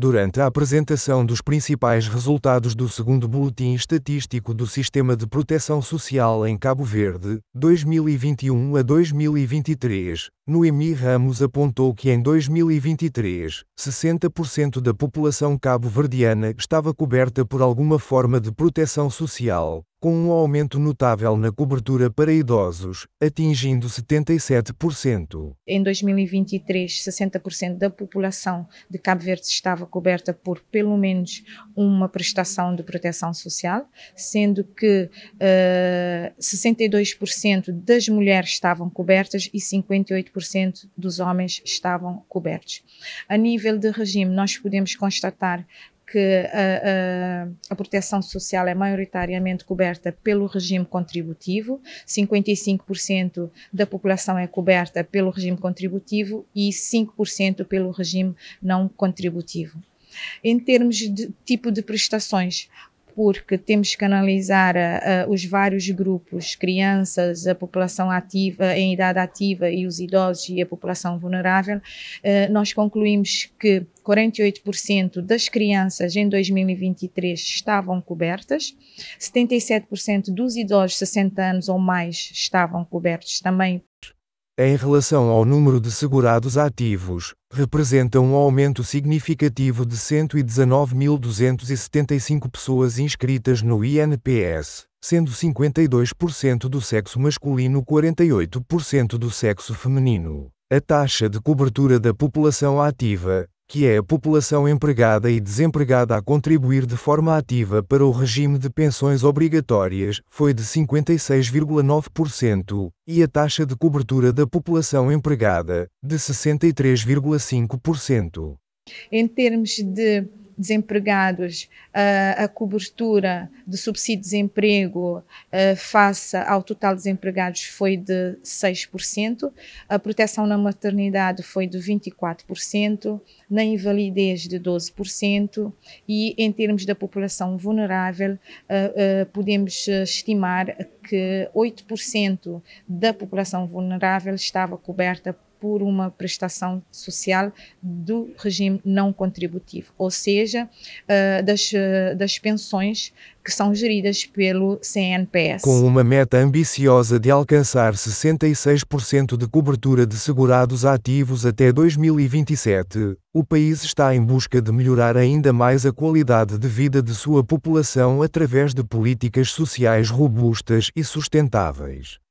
durante a apresentação dos principais resultados do segundo Boletim Estatístico do Sistema de Proteção Social em Cabo Verde, 2021 a 2023, Noemi Ramos apontou que em 2023, 60% da população cabo-verdiana estava coberta por alguma forma de proteção social, com um aumento notável na cobertura para idosos, atingindo 77%. Em 2023, 60% da população de Cabo Verde estava coberta por pelo menos uma prestação de proteção social, sendo que uh, eh, 62% das mulheres estavam cobertas e 58% dos homens estavam cobertos. A nível de regime, nós podemos constatar que a, a, a, proteção social é maioritariamente coberta pelo regime contributivo, 55% da população é coberta pelo regime contributivo e 5% pelo regime não contributivo. Em termos de tipo de prestações, porque temos que analisar uh, os vários grupos, crianças, a população ativa, em idade ativa e os idosos e a população vulnerável, uh, nós concluímos que 48% das crianças em 2023 estavam cobertas, 77% dos idosos 60 anos ou mais estavam cobertos também em relação ao número de segurados ativos, representa um aumento significativo de 119.275 pessoas inscritas no INPS, sendo 52% do sexo masculino e 48% do sexo feminino. A taxa de cobertura da população ativa, que é a população empregada e desempregada a contribuir de forma ativa para o regime de pensões obrigatórias, foi de 56,9%, e a taxa de cobertura da população empregada, de 63,5%. Em termos de desempregados, a, a cobertura do subsídio de desemprego a, face ao total de desempregados foi de 6%, a proteção na maternidade foi de 24%, na invalidez de 12% e em termos da população vulnerável podemos eh, estimar que 8% da população vulnerável estava coberta por uma prestação social do regime não contributivo, ou seja, uh, das, uh, das pensões que são geridas pelo CNPS. Com uma meta ambiciosa de alcançar 66% de cobertura de segurados ativos até 2027, o país está em busca de melhorar ainda mais a qualidade de vida de sua população através de políticas sociais robustas e sustentáveis.